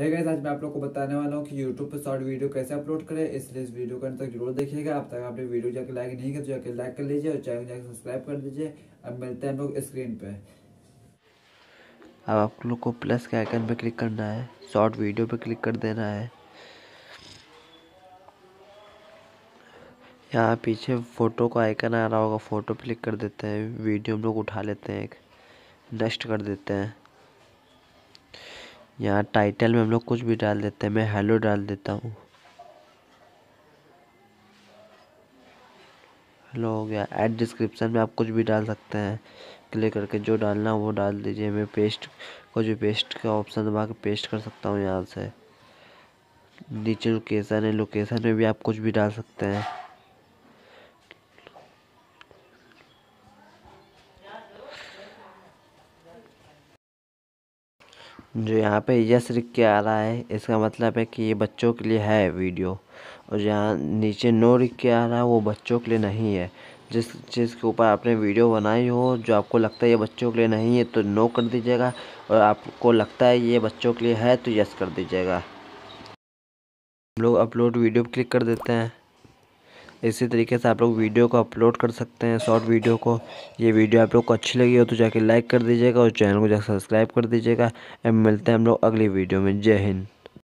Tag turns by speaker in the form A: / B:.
A: है आज मैं आप लोग को बताने वाला हूँ कि यूट्यूब पर शॉर्ट वीडियो कैसे अपलोड करें इसलिए इस वीडियो अंत तक जरूर देखिएगा अब तक आपने वीडियो जाकर लाइक नहीं किया तो जाकर लाइक कर लीजिए और चैनल जाकर सब्सक्राइब कर दीजिए अब मिलते हैं हम लोग स्क्रीन पे
B: अब आप लोग को प्लस के आइकन पर क्लिक करना है शॉर्ट वीडियो पर क्लिक कर देना है यहाँ पीछे फ़ोटो का आइकन आ रहा होगा फ़ोटो क्लिक कर देते हैं वीडियो हम लोग उठा लेते हैं एक नेक्स्ट कर देते हैं यहाँ टाइटल में हम लोग कुछ भी डाल देते हैं मैं हेलो डाल देता हूँ हेलो हो गया एड डिस्क्रिप्शन में आप कुछ भी डाल सकते हैं क्लिक करके जो डालना वो डाल दीजिए मैं पेस्ट कुछ भी पेस्ट का ऑप्शन दबा के पेस्ट कर सकता हूँ यहाँ से नीचे लोकेशन है लोकेशन में भी आप कुछ भी डाल सकते हैं जो यहाँ पे यस लिख के आ रहा है इसका मतलब है कि ये बच्चों के लिए है वीडियो और यहाँ नीचे नो लिख के आ रहा है वो बच्चों के लिए नहीं है जिस चीज़ के ऊपर आपने वीडियो बनाई हो जो आपको लगता है ये बच्चों के लिए नहीं है तो नो कर दीजिएगा और आपको लगता है ये बच्चों के लिए है तो यस कर दीजिएगा हम लोग अपलोड वीडियो क्लिक कर देते हैं इसी तरीके से आप लोग वीडियो को अपलोड कर सकते हैं शॉर्ट वीडियो को ये वीडियो आप लोग को अच्छी लगी हो तो जाके लाइक कर दीजिएगा और चैनल को जाकर सब्सक्राइब कर दीजिएगा एंड मिलते हैं हम लोग अगली वीडियो में जय हिंद